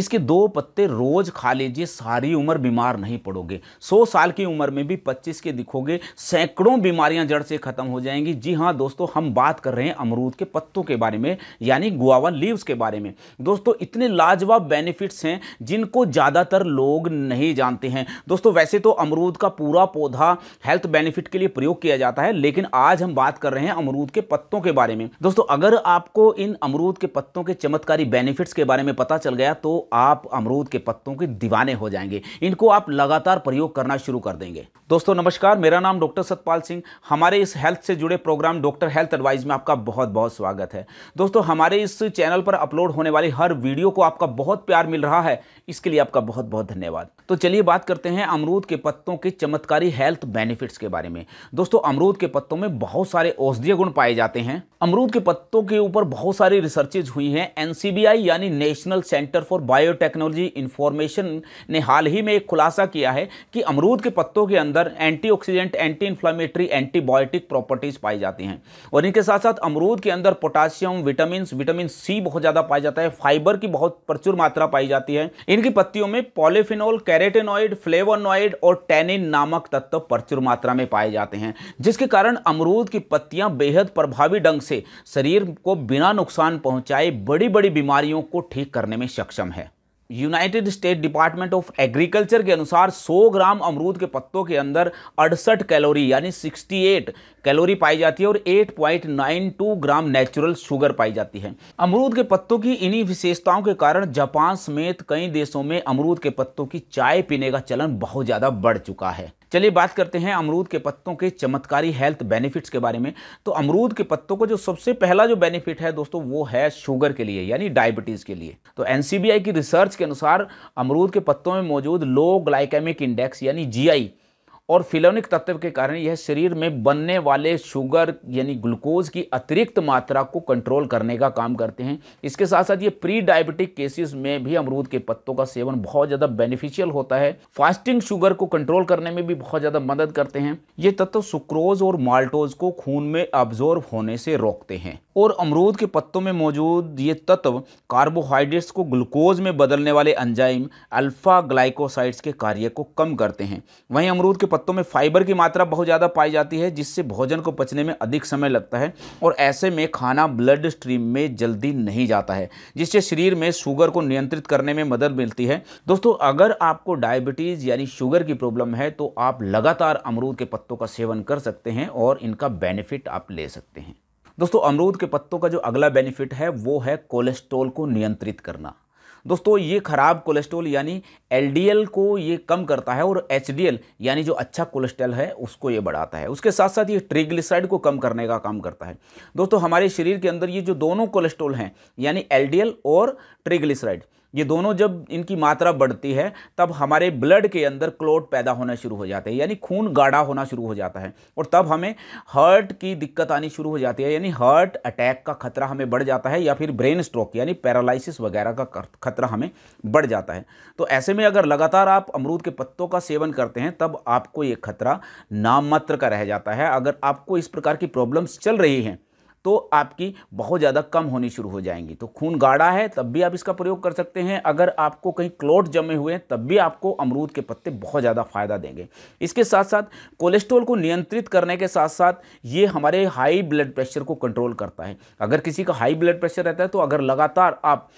इसके दो पत्ते रोज़ खा लीजिए सारी उम्र बीमार नहीं पड़ोगे सौ साल की उम्र में भी पच्चीस के दिखोगे सैकड़ों बीमारियां जड़ से ख़त्म हो जाएंगी जी हाँ दोस्तों हम बात कर रहे हैं अमरूद के पत्तों के बारे में यानी गुआवा लीव्स के बारे में दोस्तों इतने लाजवाब बेनिफिट्स हैं जिनको ज़्यादातर लोग नहीं जानते हैं दोस्तों वैसे तो अमरूद का पूरा पौधा हेल्थ बेनिफिट के लिए प्रयोग किया जाता है लेकिन आज हम बात कर रहे हैं अमरूद के पत्तों के बारे में दोस्तों अगर आपको इन अमरूद के पत्तों के चमत्कारी बेनिफिट्स के बारे में पता चल गया तो आप अमरूद के पत्तों के दीवाने हो जाएंगे इनको आप लगातार प्रयोग करना शुरू कर देंगे दोस्तों नमस्कार मेरा नाम डॉक्टर सतपाल सिंह हमारे इस हेल्थ से जुड़े प्रोग्राम डॉक्टर हेल्थ एडवाइज में आपका बहुत बहुत स्वागत है दोस्तों हमारे इस चैनल पर अपलोड होने वाली हर वीडियो को आपका बहुत प्यार मिल रहा है इसके लिए आपका बहुत बहुत धन्यवाद तो चलिए बात करते हैं अमरूद के पत्तों के चमत्कारी हेल्थ बेनिफिट्स के बारे में दोस्तों अमरूद के पत्तों में बहुत सारे औषधीय गुण पाए जाते हैं अमरूद के पत्तों के ऊपर बहुत सारी रिसर्चेज हुई हैं एनसीबीआई यानी National Center for Biotechnology Information ने हाल ही में एक खुलासा किया है कि अमरूद के पत्तों के अंदर antioxidant anti inflammatory antibiotic properties पाई जाती हैं और इनके साथ साथ अमरूद के अंदर पोटासियम विटामिन विटामिन सी बहुत ज़्यादा पाया जाता है फाइबर की बहुत प्रचुर मात्रा पाई जाती है इनकी पत्तियों में पॉलिफिनोल कैरेटेनॉइड फ्लेवोनॉइड और टेनिन नामक तत्व प्रचुर मात्रा में पाए जाते हैं जिसके कारण अमरूद की पत्तियाँ बेहद प्रभावी ढंग से शरीर को बिना नुकसान पहुंचाए बड़ी बड़ी बीमारियों को ठीक करने में सक्षम है United State Department of Agriculture के अनुसार 100 ग्राम अमरूद के पत्तों के अंदर अड़सठ कैलोरी यानी 68 कैलोरी पाई जाती है और 8.92 ग्राम नेचुरल शुगर पाई जाती है अमरूद के पत्तों की इन्हीं विशेषताओं के कारण जापान समेत कई देशों में अमरूद के पत्तों की चाय पीने का चलन बहुत ज़्यादा बढ़ चुका है चलिए बात करते हैं अमरूद के पत्तों के चमत्कारी हेल्थ बेनिफिट्स के बारे में तो अमरूद के पत्तों को जो सबसे पहला जो बेनिफिट है दोस्तों वो है शुगर के लिए यानी डायबिटीज़ के लिए तो एन की रिसर्च के अनुसार अमरूद के पत्तों में मौजूद लो ग्लाइकेमिक इंडेक्स यानी जी और फिलोनिक तत्व के कारण यह शरीर में बनने वाले शुगर यानी ग्लूकोज की अतिरिक्त मात्रा को कंट्रोल करने का काम करते हैं इसके साथ साथ ये प्री डायबिटिक केसेस में भी अमरूद के पत्तों का सेवन बहुत ज़्यादा बेनिफिशियल होता है फास्टिंग शुगर को कंट्रोल करने में भी बहुत ज़्यादा मदद करते हैं ये तत्व सुक्रोज और माल्टोज को खून में अब्जोर्व होने से रोकते हैं और अमरूद के पत्तों में मौजूद ये तत्व कार्बोहाइड्रेट्स को ग्लूकोज में बदलने वाले अंजाइम अल्फा ग्लाइकोसाइड्स के कार्य को कम करते हैं वहीं अमरूद के पत्तों में फाइबर की मात्रा बहुत ज़्यादा पाई जाती है जिससे भोजन को पचने में अधिक समय लगता है और ऐसे में खाना ब्लड स्ट्रीम में जल्दी नहीं जाता है जिससे शरीर में शुगर को नियंत्रित करने में मदद मिलती है दोस्तों अगर आपको डायबिटीज़ यानी शुगर की प्रॉब्लम है तो आप लगातार अमरूद के पत्तों का सेवन कर सकते हैं और इनका बेनिफिट आप ले सकते हैं दोस्तों अमरूद के पत्तों का जो अगला बेनिफिट है वो है कोलेस्ट्रोल को नियंत्रित करना दोस्तों ये ख़राब कोलेस्ट्रॉल यानी एलडीएल को ये कम करता है और एचडीएल यानी जो अच्छा कोलेस्ट्रॉल है उसको ये बढ़ाता है उसके साथ साथ ये ट्रिग्लिसराइड को कम करने का काम करता है दोस्तों हमारे शरीर के अंदर ये जो दोनों कोलेस्ट्रॉल हैं यानी एलडीएल और ट्रिग्लिसराइड ये दोनों जब इनकी मात्रा बढ़ती है तब हमारे ब्लड के अंदर क्लोट पैदा होना शुरू हो जाते हैं यानी खून गाढ़ा होना शुरू हो जाता है और तब हमें हार्ट की दिक्कत आनी शुरू हो जाती है यानी हार्ट अटैक का खतरा हमें बढ़ जाता है या फिर ब्रेन स्ट्रोक यानी पैरालिसिस वगैरह का खतरा हमें बढ़ जाता है तो ऐसे में अगर लगातार आप अमरूद के पत्तों का सेवन करते हैं तब आपको ये खतरा नाम मात्र का रह जाता है अगर आपको इस प्रकार की प्रॉब्लम्स चल रही हैं तो आपकी बहुत ज़्यादा कम होनी शुरू हो जाएंगी तो खून गाढ़ा है तब भी आप इसका प्रयोग कर सकते हैं अगर आपको कहीं क्लोट जमे हुए हैं तब भी आपको अमरूद के पत्ते बहुत ज़्यादा फ़ायदा देंगे इसके साथ साथ कोलेस्ट्रोल को नियंत्रित करने के साथ साथ ये हमारे हाई ब्लड प्रेशर को कंट्रोल करता है अगर किसी का हाई ब्लड प्रेशर रहता है तो अगर लगातार आप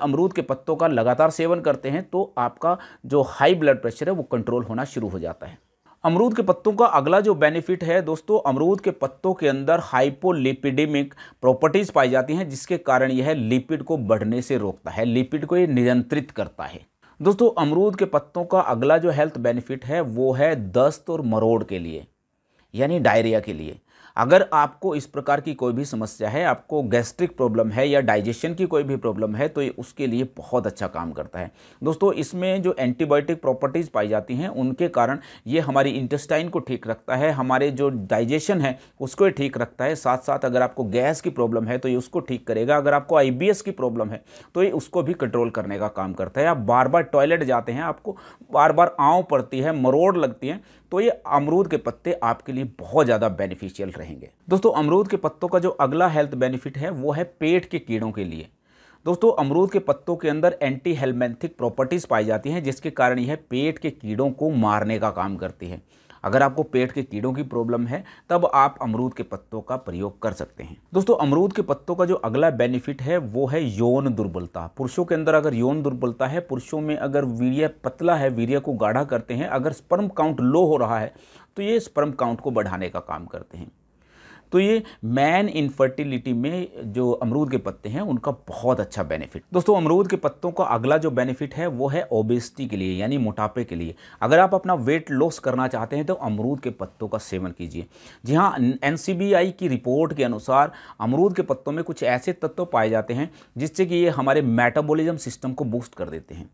अमरूद के पत्तों का लगातार सेवन करते हैं तो आपका जो हाई ब्लड प्रेशर है वो कंट्रोल होना शुरू हो जाता है अमरूद के पत्तों का अगला जो बेनिफिट है दोस्तों अमरूद के पत्तों के अंदर हाइपोलिपिडेमिक प्रॉपर्टीज़ पाई जाती हैं जिसके कारण यह लिपिड को बढ़ने से रोकता है लिपिड को ये नियंत्रित करता है दोस्तों अमरूद के पत्तों का अगला जो हेल्थ बेनिफिट है वो है दस्त और मरोड़ के लिए यानी डायरिया के लिए अगर आपको इस प्रकार की कोई भी समस्या है आपको गैस्ट्रिक प्रॉब्लम है या डाइजेशन की कोई भी प्रॉब्लम है तो ये उसके लिए बहुत अच्छा काम करता है दोस्तों इसमें जो एंटीबायोटिक प्रॉपर्टीज़ पाई जाती हैं उनके कारण ये हमारी इंटेस्टाइन को ठीक रखता है हमारे जो डाइजेशन है उसको ठीक रखता है साथ साथ अगर आपको गैस की प्रॉब्लम है तो ये उसको ठीक करेगा अगर आपको आई की प्रॉब्लम है तो ये उसको भी कंट्रोल करने का काम करता है आप बार बार टॉयलेट जाते हैं आपको बार बार आँव पड़ती है मरोड़ लगती है तो ये अमरूद के पत्ते आपके लिए बहुत ज़्यादा बेनिफिशियल रहे रहेंगे दोस्तों अमरूद के पत्तों का जो अगला हेल्थ बेनिफिट है वो है पेट के कीड़ों के लिए दोस्तों अमरूद के पत्तों के अंदर एंटी हेलमेंथिक प्रॉपर्टीज़ पाई जाती हैं जिसके कारण यह पेट के कीड़ों को मारने का काम करती है अगर आपको पेट के कीड़ों की प्रॉब्लम है तब आप अमरूद के पत्तों का प्रयोग कर सकते हैं दोस्तों अमरूद के पत्तों का जो अगला बेनिफिट है वो है यौन दुर्बलता पुरुषों के अंदर अगर यौन दुर्बलता है पुरुषों में अगर वीर्य पतला है वीर्य को गाढ़ा करते हैं अगर स्पर्म काउंट लो हो रहा है तो ये स्पर्म काउंट को बढ़ाने का काम करते हैं तो ये मैन इनफर्टिलिटी में जो अमरूद के पत्ते हैं उनका बहुत अच्छा बेनिफिट दोस्तों अमरूद के पत्तों का अगला जो बेनिफिट है वो है ओबेसिटी के लिए यानी मोटापे के लिए अगर आप अपना वेट लॉस करना चाहते हैं तो अमरूद के पत्तों का सेवन कीजिए जी हाँ एन की रिपोर्ट के अनुसार अमरूद के पत्तों में कुछ ऐसे तत्व पाए जाते हैं जिससे कि ये हमारे मेटाबोलिज्म सिस्टम को बूस्ट कर देते हैं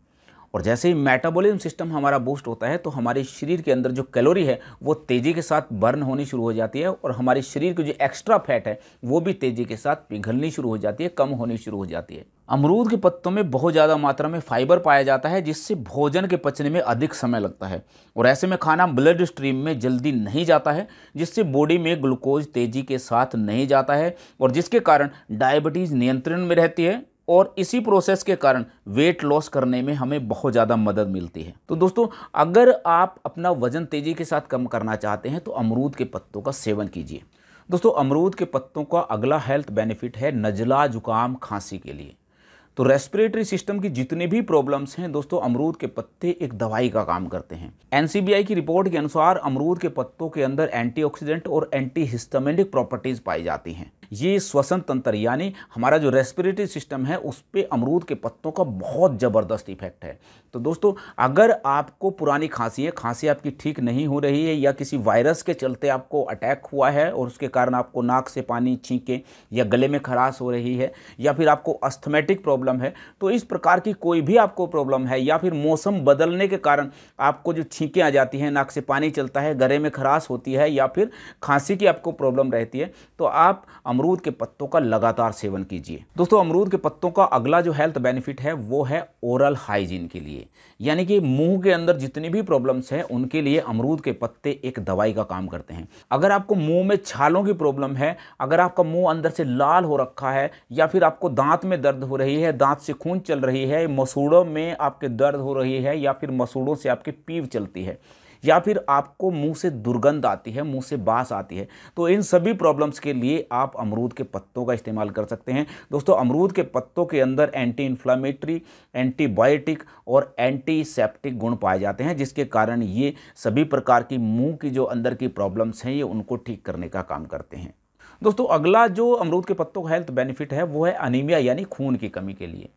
और जैसे ही मेटाबॉलिज्म सिस्टम हमारा बूस्ट होता है तो हमारे शरीर के अंदर जो कैलोरी है वो तेज़ी के साथ बर्न होनी शुरू हो जाती है और हमारे शरीर की जो एक्स्ट्रा फैट है वो भी तेज़ी के साथ पिघलनी शुरू हो जाती है कम होनी शुरू हो जाती है अमरूद के पत्तों में बहुत ज़्यादा मात्रा में फाइबर पाया जाता है जिससे भोजन के पचने में अधिक समय लगता है और ऐसे में खाना ब्लड स्ट्रीम में जल्दी नहीं जाता है जिससे बॉडी में ग्लूकोज तेज़ी के साथ नहीं जाता है और जिसके कारण डायबिटीज़ नियंत्रण में रहती है और इसी प्रोसेस के कारण वेट लॉस करने में हमें बहुत ज़्यादा मदद मिलती है तो दोस्तों अगर आप अपना वजन तेज़ी के साथ कम करना चाहते हैं तो अमरूद के पत्तों का सेवन कीजिए दोस्तों अमरूद के पत्तों का अगला हेल्थ बेनिफिट है नज़ला जुकाम खांसी के लिए तो रेस्पिरेटरी सिस्टम की जितने भी प्रॉब्लम्स हैं दोस्तों अमरूद के पत्ते एक दवाई का काम करते हैं एनसीबीआई की रिपोर्ट के अनुसार अमरूद के पत्तों के अंदर एंटीऑक्सीडेंट और एंटी हिस्टामिनिक प्रॉपर्टीज़ पाई जाती हैं ये श्वसन तंत्र यानी हमारा जो रेस्पिरेटरी सिस्टम है उस पर अमरूद के पत्तों का बहुत ज़बरदस्त इफेक्ट है तो दोस्तों अगर आपको पुरानी खांसी है खांसी आपकी ठीक नहीं हो रही है या किसी वायरस के चलते आपको अटैक हुआ है और उसके कारण आपको नाक से पानी छींके या गले में खराश हो रही है या फिर आपको अस्थमेटिक प्रॉब्लम है तो इस प्रकार की कोई भी आपको प्रॉब्लम है या फिर मौसम बदलने के कारण आपको जो छींकें आ जाती हैं नाक से पानी चलता है गले में खराश होती है या फिर खांसी की आपको प्रॉब्लम रहती है तो आप अमरूद अमरूद के पत्तों का लगातार सेवन कीजिए दोस्तों अमरूद के पत्तों का अगला जो हेल्थ बेनिफिट है वो है ओरल हाइजीन के लिए यानी कि मुंह के अंदर जितनी भी प्रॉब्लम्स हैं उनके लिए अमरूद के पत्ते एक दवाई का काम करते हैं अगर आपको मुंह में छालों की प्रॉब्लम है अगर आपका मुंह अंदर से लाल हो रखा है या फिर आपको दांत में दर्द हो रही है दांत से खून चल रही है मसूड़ों में आपके दर्द हो रही है या फिर मसूड़ों से आपकी पीव चलती है या फिर आपको मुंह से दुर्गंध आती है मुंह से बास आती है तो इन सभी प्रॉब्लम्स के लिए आप अमरूद के पत्तों का इस्तेमाल कर सकते हैं दोस्तों अमरूद के पत्तों के अंदर एंटी इन्फ्लामेटरी एंटीबायोटिक और एंटीसेप्टिक गुण पाए जाते हैं जिसके कारण ये सभी प्रकार की मुँह की जो अंदर की प्रॉब्लम्स हैं ये उनको ठीक करने का काम करते हैं दोस्तों अगला जो अमरूद के पत्तों का हेल्थ बेनिफिट है वो है अनीमिया यानी खून की कमी के लिए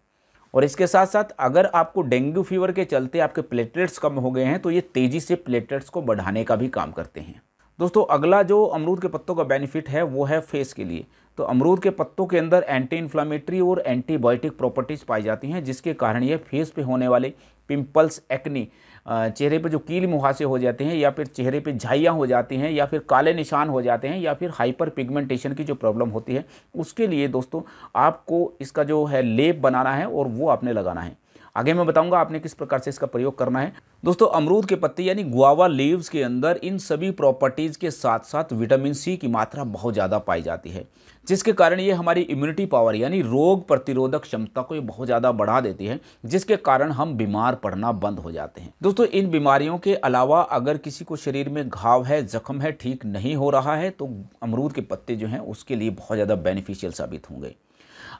और इसके साथ साथ अगर आपको डेंगू फीवर के चलते आपके प्लेटलेट्स कम हो गए हैं तो ये तेज़ी से प्लेटलेट्स को बढ़ाने का भी काम करते हैं दोस्तों अगला जो अमरूद के पत्तों का बेनिफिट है वो है फेस के लिए तो अमरूद के पत्तों के अंदर एंटी इन्फ्लामेटरी और एंटीबायोटिक प्रॉपर्टीज़ पाई जाती हैं जिसके कारण ये फेस पे होने वाले पिंपल्स एक्नी चेहरे पर जो कील मुहासे हो जाते हैं या फिर चेहरे पर झाइयाँ हो जाती हैं या फिर काले निशान हो जाते हैं या फिर हाइपर पिगमेंटेशन की जो प्रॉब्लम होती है उसके लिए दोस्तों आपको इसका जो है लेप बनाना है और वो आपने लगाना है आगे मैं बताऊंगा आपने किस प्रकार से इसका प्रयोग करना है दोस्तों अमरूद के पत्ते यानी गुआवा लीव्स के अंदर इन सभी प्रॉपर्टीज़ के साथ साथ विटामिन सी की मात्रा बहुत ज़्यादा पाई जाती है जिसके कारण ये हमारी इम्यूनिटी पावर यानी रोग प्रतिरोधक क्षमता को ये बहुत ज़्यादा बढ़ा देती है जिसके कारण हम बीमार पड़ना बंद हो जाते हैं दोस्तों इन बीमारियों के अलावा अगर किसी को शरीर में घाव है जख्म है ठीक नहीं हो रहा है तो अमरूद के पत्ते जो हैं उसके लिए बहुत ज़्यादा बेनिफिशियल साबित होंगे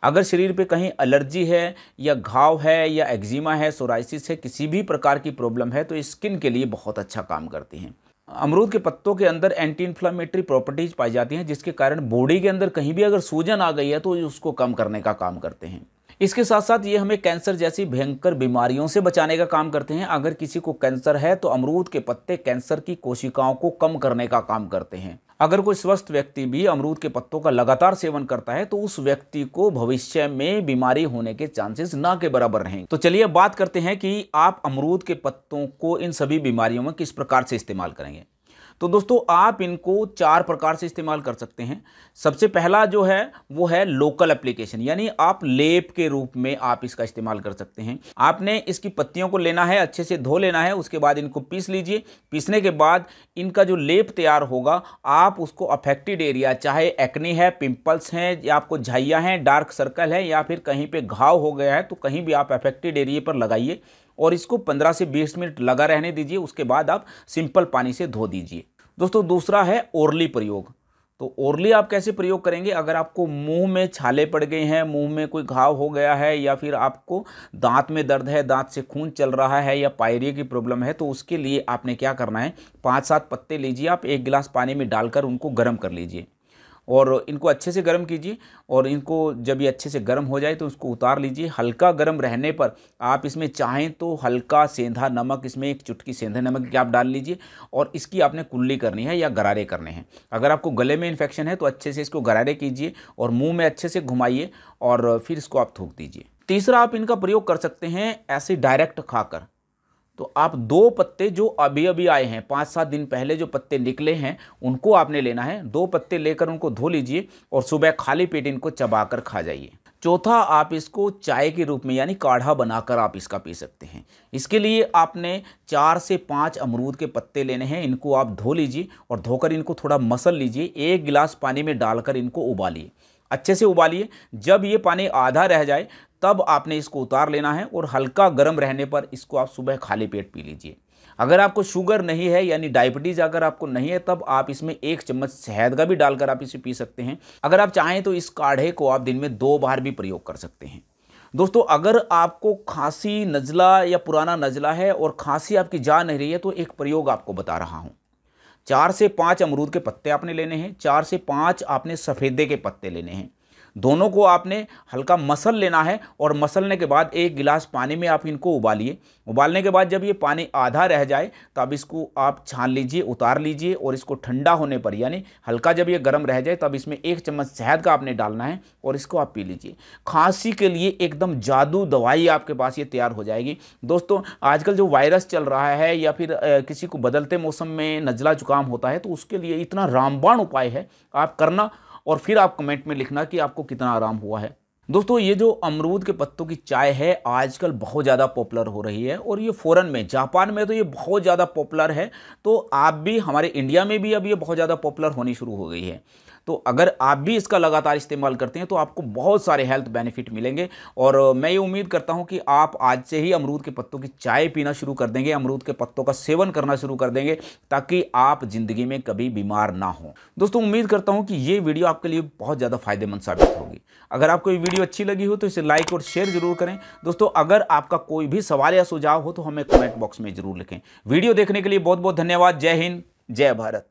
अगर शरीर पे कहीं एलर्जी है या घाव है या एक्जिमा है सोराइसिस है किसी भी प्रकार की प्रॉब्लम है तो स्किन के लिए बहुत अच्छा काम करती हैं अमरूद के पत्तों के अंदर एंटी इन्फ्लामेटरी प्रॉपर्टीज़ पाई जाती हैं जिसके कारण बॉडी के अंदर कहीं भी अगर सूजन आ गई है तो उसको कम करने का काम करते हैं इसके साथ साथ ये हमें कैंसर जैसी भयंकर बीमारियों से बचाने का काम करते हैं अगर किसी को कैंसर है तो अमरूद के पत्ते कैंसर की कोशिकाओं को कम करने का काम करते हैं अगर कोई स्वस्थ व्यक्ति भी अमरूद के पत्तों का लगातार सेवन करता है तो उस व्यक्ति को भविष्य में बीमारी होने के चांसेस ना के बराबर रहेंगे तो चलिए बात करते हैं कि आप अमरूद के पत्तों को इन सभी बीमारियों में किस प्रकार से इस्तेमाल करेंगे तो दोस्तों आप इनको चार प्रकार से इस्तेमाल कर सकते हैं सबसे पहला जो है वो है लोकल एप्लीकेशन यानी आप लेप के रूप में आप इसका इस्तेमाल कर सकते हैं आपने इसकी पत्तियों को लेना है अच्छे से धो लेना है उसके बाद इनको पीस लीजिए पीसने के बाद इनका जो लेप तैयार होगा आप उसको अफेक्टेड एरिया चाहे एक्नी है पिंपल्स हैं या आपको झाइया हैं डार्क सर्कल है या फिर कहीं पर घाव हो गया है तो कहीं भी आप अफेक्टेड एरिए पर लगाइए और इसको 15 से 20 मिनट लगा रहने दीजिए उसके बाद आप सिंपल पानी से धो दीजिए दोस्तों दूसरा है ओरली प्रयोग तो ओरली आप कैसे प्रयोग करेंगे अगर आपको मुंह में छाले पड़ गए हैं मुंह में कोई घाव हो गया है या फिर आपको दांत में दर्द है दांत से खून चल रहा है या पायरिया की प्रॉब्लम है तो उसके लिए आपने क्या करना है पाँच सात पत्ते लीजिए आप एक गिलास पानी में डालकर उनको गर्म कर लीजिए और इनको अच्छे से गर्म कीजिए और इनको जब ये अच्छे से गर्म हो जाए तो उसको उतार लीजिए हल्का गर्म रहने पर आप इसमें चाहें तो हल्का सेंधा नमक इसमें एक चुटकी सेंधा नमक की आप डाल लीजिए और इसकी आपने कुल्ली करनी है या गरारे करने हैं अगर आपको गले में इन्फेक्शन है तो अच्छे से इसको गरारे कीजिए और मुँह में अच्छे से घुमाइए और फिर इसको आप थूक दीजिए तीसरा आप इनका प्रयोग कर सकते हैं ऐसे डायरेक्ट खाकर तो आप दो पत्ते जो अभी अभी आए हैं पाँच सात दिन पहले जो पत्ते निकले हैं उनको आपने लेना है दो पत्ते लेकर उनको धो लीजिए और सुबह खाली पेट इनको चबा कर खा जाइए चौथा आप इसको चाय के रूप में यानी काढ़ा बनाकर आप इसका पी सकते हैं इसके लिए आपने चार से पाँच अमरूद के पत्ते लेने हैं इनको आप धो लीजिए और धोकर इनको थोड़ा मसल लीजिए एक गिलास पानी में डालकर इनको उबालिए अच्छे से उबालिए जब ये पानी आधा रह जाए तब आपने इसको उतार लेना है और हल्का गर्म रहने पर इसको आप सुबह खाली पेट पी लीजिए अगर आपको शुगर नहीं है यानी डायबिटीज़ अगर आपको नहीं है तब आप इसमें एक चम्मच शहद का भी डालकर आप इसे पी सकते हैं अगर आप चाहें तो इस काढ़े को आप दिन में दो बार भी प्रयोग कर सकते हैं दोस्तों अगर आपको खांसी नज़ला या पुराना नज़ला है और खांसी आपकी जा नहीं रही है तो एक प्रयोग आपको बता रहा हूँ चार से पाँच अमरूद के पत्ते आपने लेने हैं चार से पाँच आपने सफ़ेदे के पत्ते लेने हैं दोनों को आपने हल्का मसल लेना है और मसलने के बाद एक गिलास पानी में आप इनको उबालिए उबालने के बाद जब ये पानी आधा रह जाए तो अब इसको आप छान लीजिए उतार लीजिए और इसको ठंडा होने पर यानी हल्का जब ये गर्म रह जाए तब इसमें एक चम्मच शहद का आपने डालना है और इसको आप पी लीजिए खांसी के लिए एकदम जादू दवाई आपके पास ये तैयार हो जाएगी दोस्तों आजकल जो वायरस चल रहा है या फिर किसी को बदलते मौसम में नजला जुकाम होता है तो उसके लिए इतना रामबाण उपाय है आप करना और फिर आप कमेंट में लिखना कि आपको कितना आराम हुआ है दोस्तों ये जो अमरूद के पत्तों की चाय है आजकल बहुत ज़्यादा पॉपुलर हो रही है और ये फ़ौरन में जापान में तो ये बहुत ज़्यादा पॉपुलर है तो आप भी हमारे इंडिया में भी अब ये बहुत ज़्यादा पॉपुलर होनी शुरू हो गई है तो अगर आप भी इसका लगातार इस्तेमाल करते हैं तो आपको बहुत सारे हेल्थ बेनिफिट मिलेंगे और मैं ये उम्मीद करता हूँ कि आप आज से ही अमरूद के पत्तों की चाय पीना शुरू कर देंगे अमरूद के पत्तों का सेवन करना शुरू कर देंगे ताकि आप ज़िंदगी में कभी बीमार ना हो दोस्तों उम्मीद करता हूँ कि ये वीडियो आपके लिए बहुत ज़्यादा फायदेमंद साबित होगी अगर आपको ये वीडियो अच्छी लगी हो तो इसे लाइक और शेयर जरूर करें दोस्तों अगर आपका कोई भी सवाल या सुझाव हो तो हमें कमेंट बॉक्स में जरूर लिखें वीडियो देखने के लिए बहुत बहुत धन्यवाद जय हिंद जय भारत